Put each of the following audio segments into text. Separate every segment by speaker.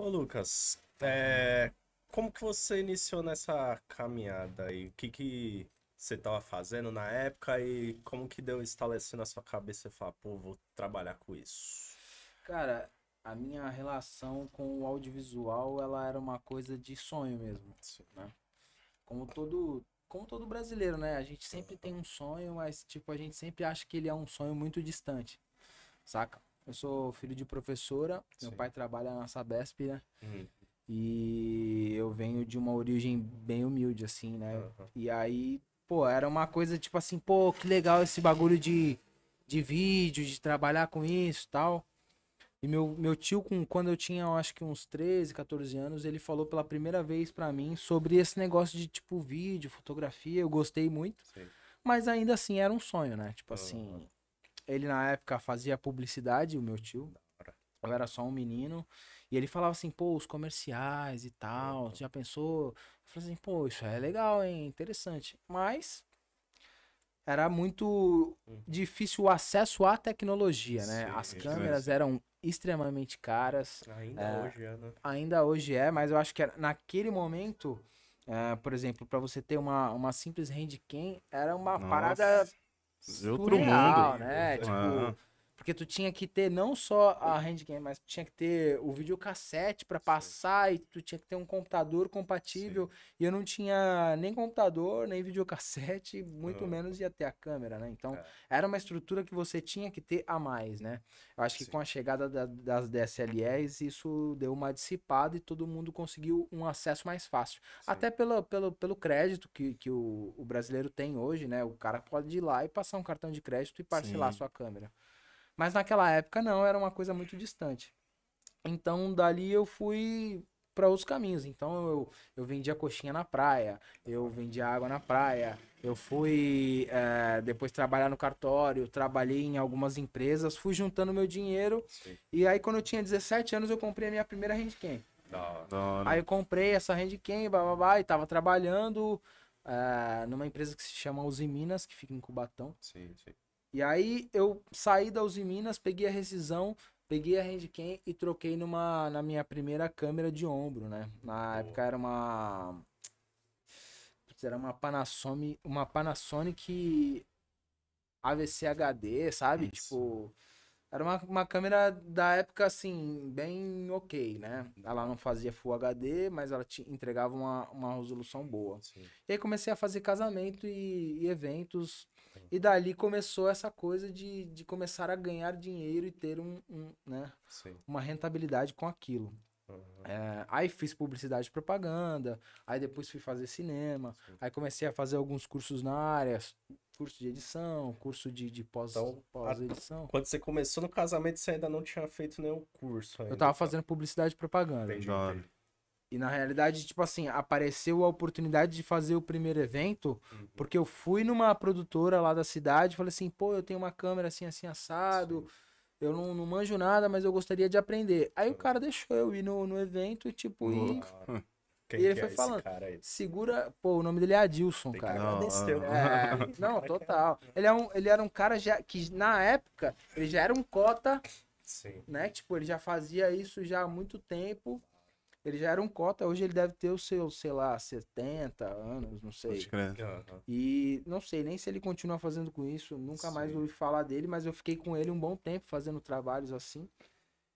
Speaker 1: Ô Lucas, é, como que você iniciou nessa caminhada aí? O que que você estava fazendo na época e como que deu estabelecido na sua cabeça e falar, pô, vou trabalhar com isso? Cara, a minha relação com o audiovisual, ela era uma coisa de sonho mesmo, né? Como todo, como todo brasileiro, né? A gente sempre tem um sonho, mas tipo, a gente sempre acha que ele é um sonho muito distante, saca? Eu sou filho de professora, Sim. meu pai trabalha na Sabesp, né? Uhum. E eu venho de uma origem bem humilde, assim, né? Uhum. E aí, pô, era uma coisa tipo assim, pô, que legal esse bagulho de, de vídeo, de trabalhar com isso tal. E meu, meu tio, com, quando eu tinha, eu acho que uns 13, 14 anos, ele falou pela primeira vez para mim sobre esse negócio de tipo vídeo, fotografia. Eu gostei muito. Sim. Mas ainda assim era um sonho, né? Tipo uhum. assim, ele na época fazia publicidade, o meu tio. Eu era só um menino. E ele falava assim, pô, os comerciais e tal, já pensou? Eu falei assim, pô, isso é legal, hein? Interessante. Mas era muito hum. difícil o acesso à tecnologia, né? Sim, As câmeras eram extremamente caras. Ainda é, hoje é, né? Ainda hoje é, mas eu acho que era, naquele momento, é, por exemplo, para você ter uma, uma simples handcam, era uma Nossa. parada de outro surreal, mundo. né? Tipo, ah. Porque tu tinha que ter não só a game mas tu tinha que ter o videocassete para passar e tu tinha que ter um computador compatível. Sim. E eu não tinha nem computador, nem videocassete, muito uhum. menos ia ter a câmera, né? Então, é. era uma estrutura que você tinha que ter a mais, né? Eu acho que Sim. com a chegada da, das DSLRs, isso deu uma dissipada e todo mundo conseguiu um acesso mais fácil. Sim. Até pelo pelo, pelo crédito que, que o, o brasileiro tem hoje, né? O cara pode ir lá e passar um cartão de crédito e parcelar Sim. sua câmera. Mas naquela época não, era uma coisa muito distante. Então dali eu fui para outros caminhos. Então eu, eu vendia coxinha na praia, eu vendia água na praia, eu fui é, depois trabalhar no cartório, trabalhei em algumas empresas, fui juntando meu dinheiro. Sim. E aí quando eu tinha 17 anos eu comprei a minha primeira handcam. Da, Aí eu comprei essa handcam, bababá, e tava trabalhando é, numa empresa que se chama Uzi Minas, que fica em Cubatão. Sim, sim. E aí eu saí da Uzi Minas, peguei a rescisão, peguei a Handcam e troquei numa na minha primeira câmera de ombro, né? Na oh. época era uma era uma Panasonic, uma Panasonic AVC HD, sabe? Isso. Tipo, era uma, uma câmera da época assim, bem OK, né? Ela não fazia full HD, mas ela te entregava uma, uma resolução boa. Sim. E aí comecei a fazer casamento e, e eventos e dali começou essa coisa de, de começar a ganhar dinheiro e ter um, um né, uma rentabilidade com aquilo. Uhum. É, aí fiz publicidade e propaganda, aí depois fui fazer cinema, Sim. aí comecei a fazer alguns cursos na área, curso de edição, curso de, de então, pós-edição. Então, pós quando você começou no casamento, você ainda não tinha feito nenhum curso. Ainda, eu tava então. fazendo publicidade e propaganda. Entendi, entendi. E na realidade, tipo assim, apareceu a oportunidade de fazer o primeiro evento, uhum. porque eu fui numa produtora lá da cidade, falei assim, pô, eu tenho uma câmera assim, assim, assado, Sim. eu não, não manjo nada, mas eu gostaria de aprender. Aí o uhum. cara deixou eu ir no, no evento tipo, e, tipo, uhum. ir. Quem e ele foi é falando, segura, pô, o nome dele é Adilson, Tem cara. É, não, é, não, total. Ele, é um, ele era um cara já, que na época, ele já era um cota, Sim. né? Tipo, ele já fazia isso já há muito tempo. Ele já era um cota, hoje ele deve ter os seus, sei lá, 70 anos, não sei. E não sei nem se ele continua fazendo com isso, nunca Sim. mais ouvi falar dele, mas eu fiquei com ele um bom tempo fazendo trabalhos assim.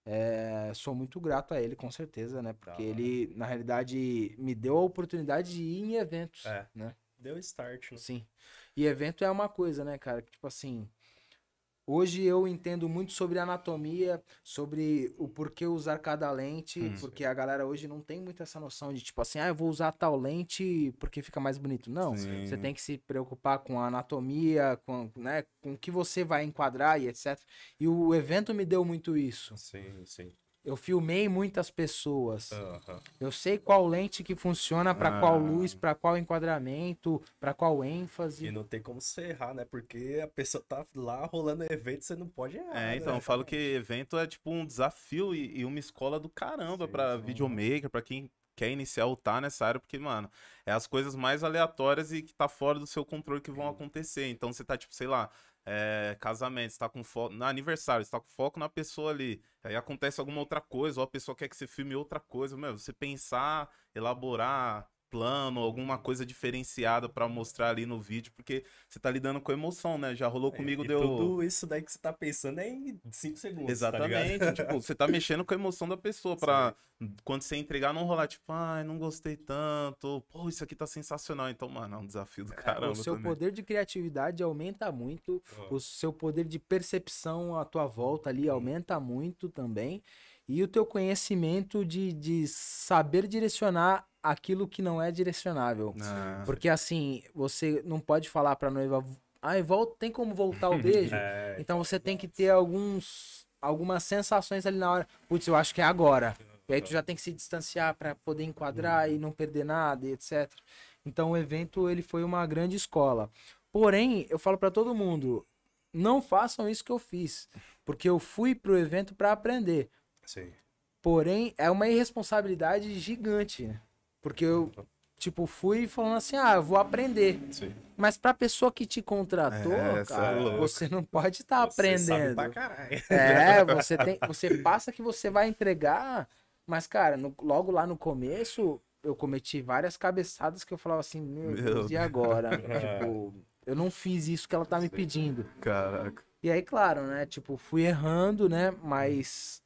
Speaker 1: É, sou muito grato a ele, com certeza, né? Porque tá, ele, na realidade, me deu a oportunidade de ir em eventos, é. né? Deu start, né? Sim. E evento é uma coisa, né, cara? tipo assim, Hoje eu entendo muito sobre anatomia, sobre o porquê usar cada lente, hum. porque a galera hoje não tem muito essa noção de tipo assim, ah, eu vou usar tal lente porque fica mais bonito. Não, Sim. você tem que se preocupar com a anatomia, com, né, com o que você vai enquadrar e etc. E o evento me deu muito isso. Sim, sim. Eu filmei muitas pessoas. Uhum. Eu sei qual lente que funciona, para ah. qual luz, para qual enquadramento, para qual ênfase. E não tem como você errar, né? Porque a pessoa tá lá rolando evento, você não pode errar. É, então, né? eu falo que evento é tipo um desafio e, e uma escola do caramba para videomaker, para quem quer iniciar ou tá nessa área, porque, mano, é as coisas mais aleatórias e que tá fora do seu controle que vão acontecer. Então você tá, tipo, sei lá, é, casamento, está com foco. No aniversário, está com foco na pessoa ali. Aí acontece alguma outra coisa, ou a pessoa quer que você filme outra coisa. Meu, você pensar, elaborar, plano, alguma coisa diferenciada para mostrar ali no vídeo, porque você tá lidando com emoção, né? Já rolou é, comigo, é, deu. Tudo isso daí que você tá pensando é em cinco segundos. Tá Exatamente. Tá tipo, você tá mexendo com a emoção da pessoa para quando você entregar, não rolar, tipo, ai, não gostei tanto, pô, isso aqui tá sensacional. Então, mano, é um desafio do caramba. É, o seu também. poder de criatividade aumenta muito, oh. o seu poder de percepção à tua volta ali uhum. aumenta muito também. E o teu conhecimento de, de saber direcionar aquilo que não é direcionável. Ah. Porque assim, você não pode falar pra noiva, ai, volta, tem como voltar o beijo? é, então você tem que ter alguns algumas sensações ali na hora. Putz, eu acho que é agora. E aí tu já tem que se distanciar para poder enquadrar e não perder nada e etc. Então o evento ele foi uma grande escola. Porém, eu falo para todo mundo, não façam isso que eu fiz, porque eu fui pro evento para aprender. Sim. Porém, é uma irresponsabilidade gigante, né? Porque eu, tipo, fui falando assim, ah, eu vou aprender. Sim. Mas pra pessoa que te contratou, é, é cara, é você não pode estar tá aprendendo. Sabe pra É, você tem, você passa que você vai entregar, mas cara, no, logo lá no começo, eu cometi várias cabeçadas que eu falava assim, meu, Deus, e agora? É. tipo, eu não fiz isso que ela tá me pedindo. Caraca. E aí, claro, né? Tipo, fui errando, né? Mas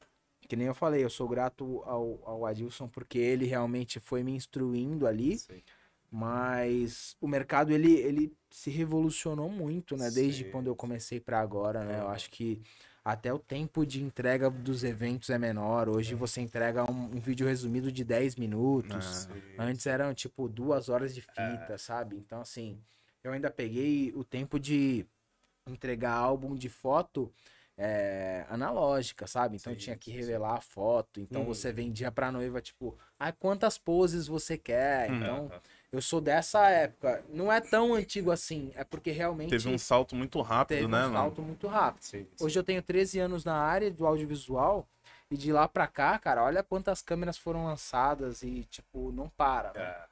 Speaker 1: que nem eu falei, eu sou grato ao, ao Adilson porque ele realmente foi me instruindo ali. Sim. Mas o mercado ele, ele se revolucionou muito, né? Desde Sim. quando eu comecei para agora, né? Eu acho que até o tempo de entrega dos eventos é menor. Hoje é. você entrega um, um, vídeo resumido de 10 minutos. Ah, Antes eram tipo duas horas de é. fita, é. sabe? Então, assim, eu ainda peguei o tempo de entregar álbum de foto é, analógica, sabe? Então sim, tinha que revelar sim. a foto. Então hum. você vendia pra noiva, tipo, ah, quantas poses você quer? Uhum. Então. Eu sou dessa época. Não é tão antigo assim. É porque realmente. Teve um salto muito rápido, teve né? um salto mano? muito rápido. Sim, Hoje eu tenho 13 anos na área do audiovisual. E de lá pra cá, cara, olha quantas câmeras foram lançadas e, tipo, não para. É.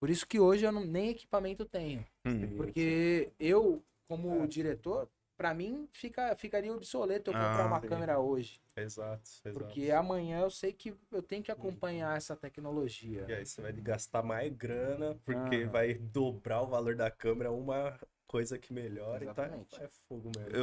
Speaker 1: Por isso que hoje eu não, nem equipamento tenho. Uhum. porque eu, como é. diretor, para mim fica, ficaria obsoleto eu comprar ah, uma câmera hoje. Exato, exato. Porque amanhã eu sei que eu tenho que acompanhar essa tecnologia. E aí você vai gastar mais grana, porque ah. vai dobrar o valor da câmera, uma coisa que melhora Exatamente. e tá. É fogo mesmo. Eu...